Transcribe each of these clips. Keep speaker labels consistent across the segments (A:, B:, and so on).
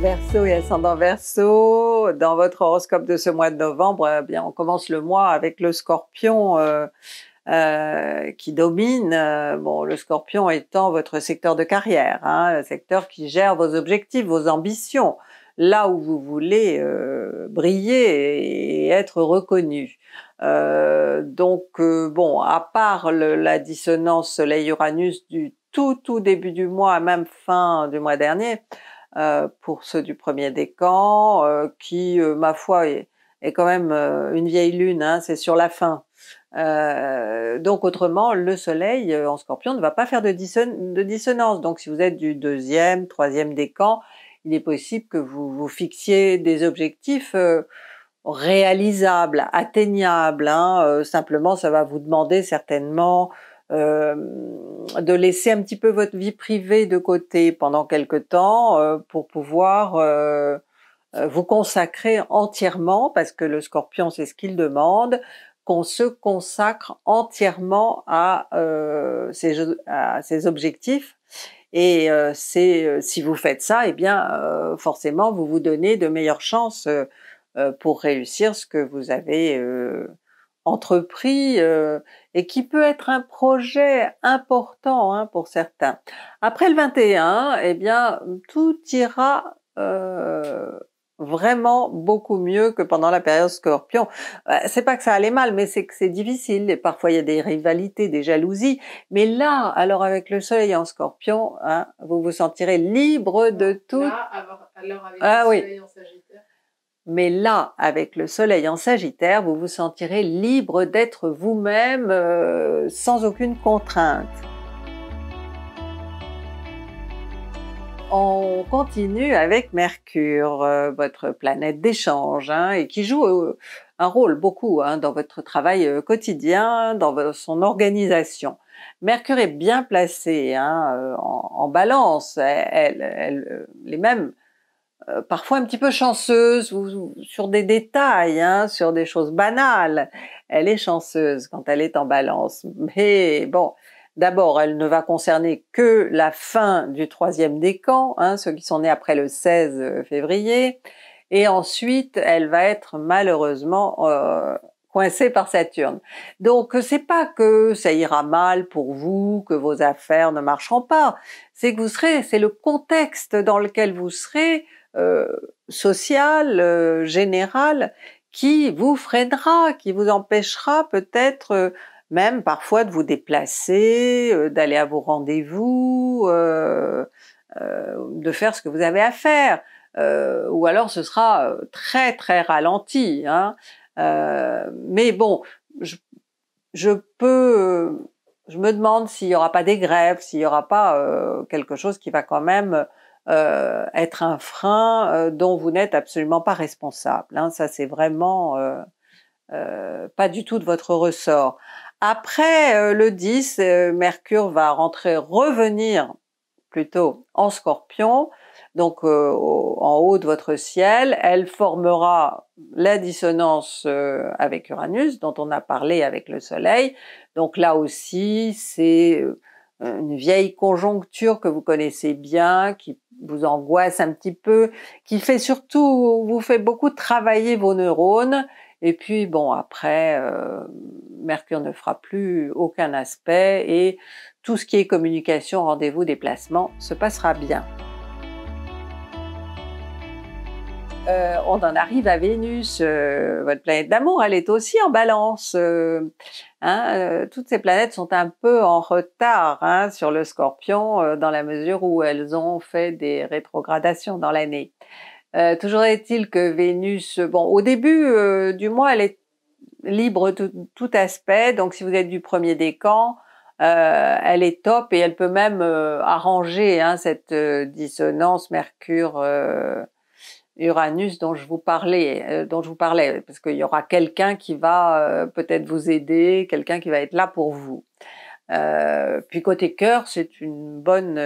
A: Verseau et ascendant Verseau, dans votre horoscope de ce mois de novembre, eh bien, on commence le mois avec le Scorpion euh, euh, qui domine. Euh, bon, le Scorpion étant votre secteur de carrière, hein, le secteur qui gère vos objectifs, vos ambitions, là où vous voulez briller et être reconnu. donc bon, à part la dissonance Soleil-Uranus du tout tout début du mois, même fin du mois dernier. Euh, pour ceux du premier décan, euh, qui, euh, ma foi, est, quand même une vieille lune, hein, c'est sur la fin. donc autrement, le soleil en scorpion ne va pas faire de, dissonance. Donc si vous êtes du deuxième, troisième décan, il est possible que vous vous fixiez des objectifs réalisables, atteignables. Hein. simplement, ça va vous demander certainement euh, de laisser un petit peu votre vie privée de côté pendant quelque temps euh, pour pouvoir euh, vous consacrer entièrement, parce que le scorpion c'est ce qu'il demande, qu'on se consacre entièrement à, ses, à objectifs. Et si vous faites ça, eh bien forcément vous vous donnez de meilleures chances pour réussir ce que vous avez entrepris euh, et qui peut être un projet important hein, pour certains. Après le 21, eh bien, tout ira euh, vraiment beaucoup mieux que pendant la période Scorpion. Euh, c'est pas que ça allait mal, mais c'est que c'est difficile. Et parfois, il y a des rivalités, des jalousies. Mais là, alors avec le Soleil en Scorpion, hein, vous vous sentirez libre de tout. ah, oui. en mais là, avec le soleil en Sagittaire, vous vous sentirez libre d'être vous-même euh, sans aucune contrainte. On continue avec Mercure, euh, votre planète d'échange, hein, et qui joue euh, un rôle beaucoup hein, dans votre travail quotidien, dans son organisation. Mercure est bien placée hein, en, balance, elle, elle, les mêmes euh, parfois un petit peu chanceuse ou, sur des détails, hein, sur des choses banales. Elle est chanceuse quand elle est en balance. Mais bon, d'abord, elle ne va concerner que la fin du troisième décan, hein, ceux qui sont nés après le 16 février. Et ensuite, elle va être malheureusement euh, coincée par Saturne. Donc c'est pas que ça ira mal pour vous, que vos affaires ne marcheront pas, c'est que vous serez, c'est le contexte dans lequel vous serez euh, sociale, euh, général qui vous freinera, qui vous empêchera peut-être euh, même parfois de vous déplacer, d'aller à vos rendez-vous, de faire ce que vous avez à faire. ou alors ce sera très très ralenti. Hein. mais bon, je, je, peux, je me demande s'il n'y aura pas des grèves, s'il n'y aura pas quelque chose qui va quand même euh, être un frein euh, dont vous n'êtes absolument pas responsable. Hein, ça, c'est vraiment euh, pas du tout de votre ressort. Après le 10, Mercure va rentrer, revenir plutôt en scorpion, donc en haut de votre ciel. Elle formera la dissonance avec Uranus, dont on a parlé avec le Soleil. Donc là aussi, c'est euh, une vieille conjoncture que vous connaissez bien, qui vous angoisse un petit peu, qui fait surtout, vous fait beaucoup travailler vos neurones. Et puis bon, après, euh, Mercure ne fera plus aucun aspect et tout ce qui est communication, rendez-vous, déplacement se passera bien. Euh, on en arrive à Vénus. Euh, votre planète d'amour, elle est aussi en balance. Euh, hein, toutes ces planètes sont un peu en retard hein, sur le scorpion dans la mesure où elles ont fait des rétrogradations dans l'année. toujours est-il que Vénus, bon, au début du mois, elle est libre de tout, aspect. Donc si vous êtes du premier décan, camps, elle est top et elle peut même arranger hein, cette dissonance Mercure Uranus dont je vous parlais, euh, dont je vous parlais, parce qu'il y aura quelqu'un qui va euh, peut-être vous aider, quelqu'un qui va être là pour vous. Euh, puis côté cœur, c'est une bonne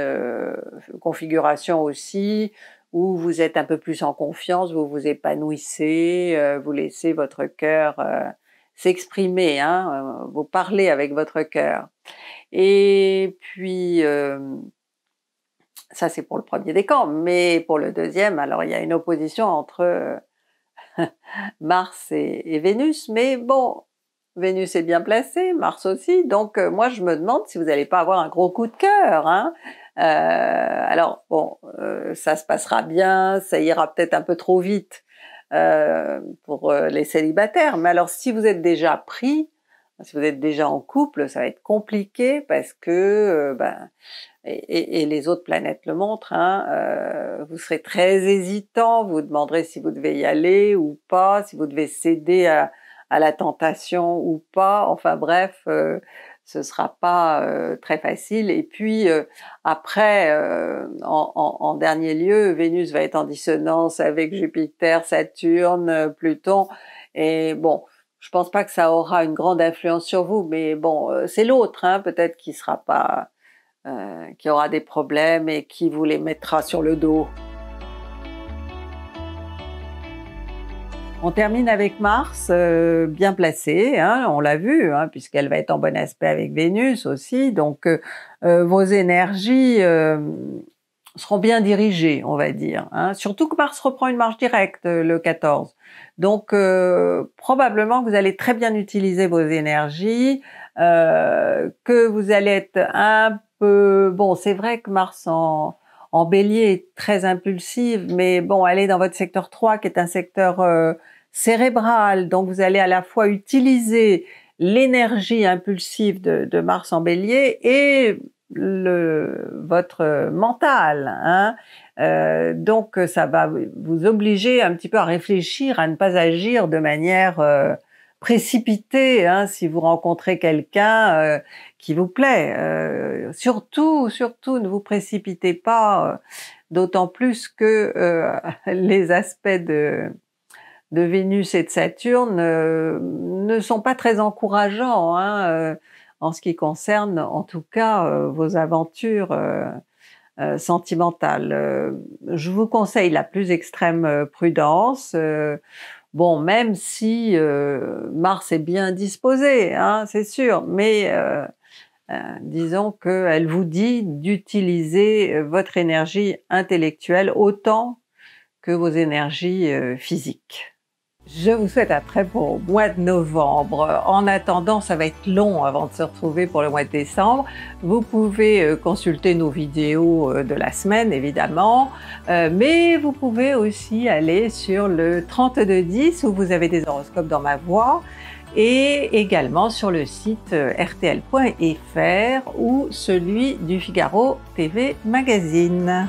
A: configuration aussi, où vous êtes un peu plus en confiance, vous vous épanouissez, vous laissez votre cœur s'exprimer, hein, vous parlez avec votre cœur. Et puis ça, c'est pour le premier décan. Mais pour le deuxième, alors il y a une opposition entre euh, Mars et, Vénus. Mais bon, Vénus est bien placée, Mars aussi. Donc euh, moi, je me demande si vous n'allez pas avoir un gros coup de cœur. Hein. Euh, alors bon, ça se passera bien, ça ira peut-être un peu trop vite pour les célibataires. Mais alors, si vous êtes déjà pris, si vous êtes déjà en couple, ça va être compliqué parce que, euh, ben, et, les autres planètes le montrent, hein, euh, vous serez très hésitant, vous demanderez si vous devez y aller ou pas, si vous devez céder à, la tentation ou pas. Enfin bref, euh, ce sera pas très facile. Et puis après, en, dernier lieu, Vénus va être en dissonance avec Jupiter, Saturne, Pluton, et bon, je pense pas que ça aura une grande influence sur vous, mais bon, euh, c'est l'autre, hein, peut-être qui sera pas, euh, qui aura des problèmes et qui vous les mettra sur le dos. On termine avec Mars, euh, bien placé, hein, on l'a vu, hein, puisqu'elle va être en bon aspect avec Vénus aussi. Donc, vos énergies seront bien dirigés, on va dire. Hein. Surtout que Mars reprend une marche directe euh, le 14. Donc euh, probablement que vous allez très bien utiliser vos énergies, euh, que vous allez être un peu... Bon, c'est vrai que Mars en, en bélier est très impulsive, mais bon, elle est dans votre secteur 3 qui est un secteur cérébral, donc vous allez à la fois utiliser l'énergie impulsive de, de Mars en bélier et le, votre mental. Hein. Euh, donc ça va vous obliger un petit peu à réfléchir, à ne pas agir de manière euh, précipitée hein, si vous rencontrez quelqu'un euh, qui vous plaît. surtout, surtout, ne vous précipitez pas, d'autant plus que les aspects de de Vénus et de Saturne ne sont pas très encourageants. Hein, en ce qui concerne en tout cas euh, vos aventures euh, euh, sentimentales. je vous conseille la plus extrême prudence. bon, même si Mars est bien disposée, hein, c'est sûr, mais disons qu'elle vous dit d'utiliser votre énergie intellectuelle autant que vos énergies physiques. Je vous souhaite un très bon mois de novembre. En attendant, ça va être long avant de se retrouver pour le mois de décembre. Vous pouvez euh, consulter nos vidéos euh, de la semaine, évidemment, euh, mais vous pouvez aussi aller sur le 3210 où vous avez des horoscopes dans ma voix et également sur le site rtl.fr ou celui du Figaro TV Magazine.